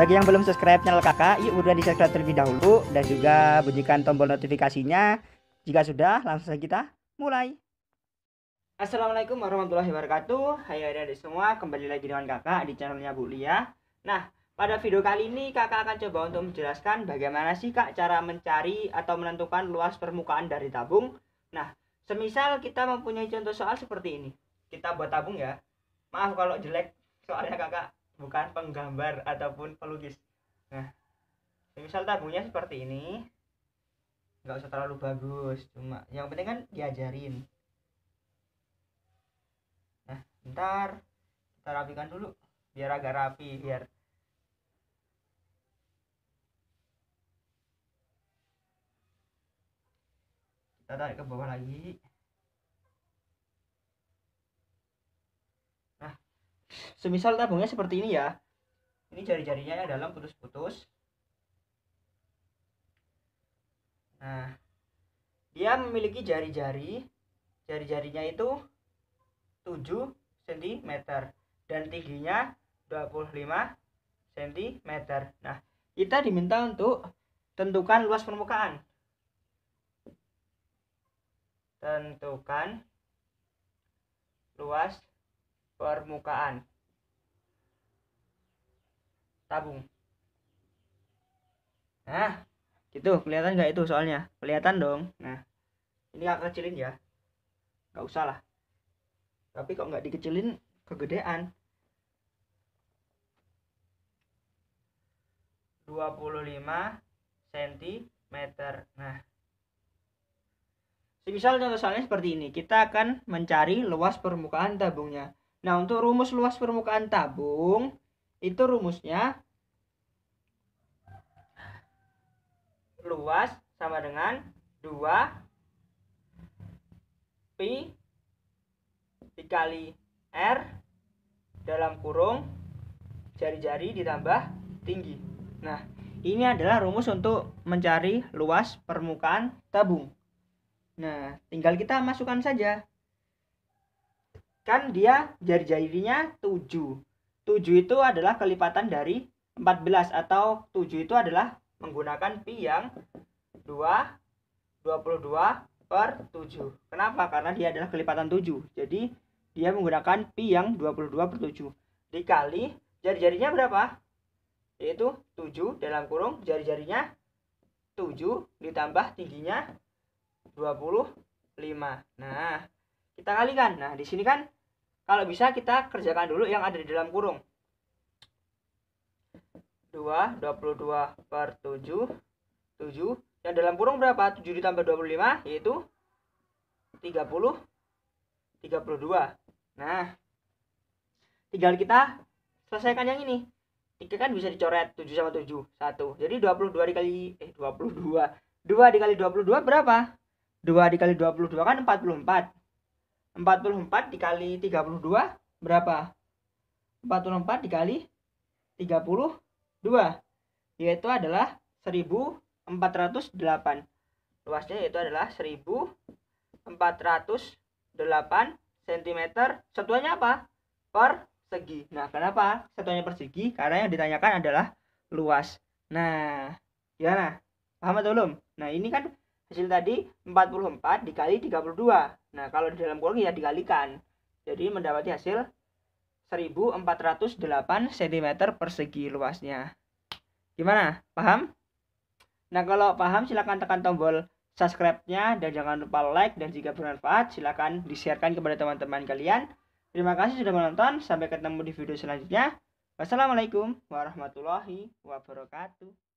Bagi yang belum subscribe channel kakak, yuk udah di subscribe terlebih dahulu dan juga bunyikan tombol notifikasinya. Jika sudah, langsung saja kita mulai. Assalamualaikum warahmatullahi wabarakatuh. Hai adik-adik semua, kembali lagi dengan kakak di channelnya Bu Lia. Nah, pada video kali ini kakak akan coba untuk menjelaskan bagaimana sih kak cara mencari atau menentukan luas permukaan dari tabung. Nah, semisal kita mempunyai contoh soal seperti ini. Kita buat tabung ya. Maaf kalau jelek soalnya kakak bukan penggambar ataupun pelukis nah misal tabunya seperti ini nggak usah terlalu bagus cuma yang penting kan diajarin nah ntar kita rapikan dulu biar agak rapi biar kita tarik ke bawah lagi semisal tabungnya seperti ini ya ini jari-jarinya ya dalam putus-putus nah dia memiliki jari-jari jari-jarinya itu 7 cm dan tingginya 25 cm nah kita diminta untuk tentukan luas permukaan tentukan luas permukaan tabung nah gitu kelihatan nggak itu soalnya kelihatan dong nah ini aku kecilin ya nggak usah lah tapi kok nggak dikecilin kegedean 25 cm nah misal contoh soalnya seperti ini kita akan mencari luas permukaan tabungnya nah untuk rumus luas permukaan tabung itu rumusnya luas sama dengan 2 pi dikali r dalam kurung jari-jari ditambah tinggi. Nah, ini adalah rumus untuk mencari luas permukaan tabung. Nah, tinggal kita masukkan saja. Kan dia jari-jarinya 7. 7 itu adalah kelipatan dari 14 atau 7 itu adalah menggunakan pi yang 2 22 per 7. Kenapa? Karena dia adalah kelipatan 7. Jadi dia menggunakan pi yang 22 per 7. Dikali jari-jarinya berapa? Yaitu 7 dalam kurung jari-jarinya 7 ditambah tingginya 25. Nah, kita kalikan. Nah, di sini kan kalau bisa kita kerjakan dulu yang ada di dalam kurung 2 22 per 7 7 yang dalam kurung berapa 7 ditambah 25 yaitu 30 32 nah tinggal kita selesaikan yang ini tiga kan bisa dicoret 7 sama 7 1 jadi 22 dikali eh 22 2 dikali 22 berapa 2 dikali 22 kan 44 44 dikali 32 berapa? 44 dikali 32 yaitu adalah 1408. Luasnya yaitu adalah 1408 cm. Satuannya apa? Persegi. Nah, kenapa satuannya persegi? Karena yang ditanyakan adalah luas. Nah, gimana? Paham atau belum? Nah, ini kan hasil tadi 44 dikali 32. Nah, kalau di dalam kurung ya dikalikan. Jadi mendapati hasil 1408 cm persegi luasnya. Gimana? Paham? Nah, kalau paham silakan tekan tombol subscribe-nya dan jangan lupa like dan jika bermanfaat silakan disiarkan kepada teman-teman kalian. Terima kasih sudah menonton, sampai ketemu di video selanjutnya. Wassalamualaikum warahmatullahi wabarakatuh.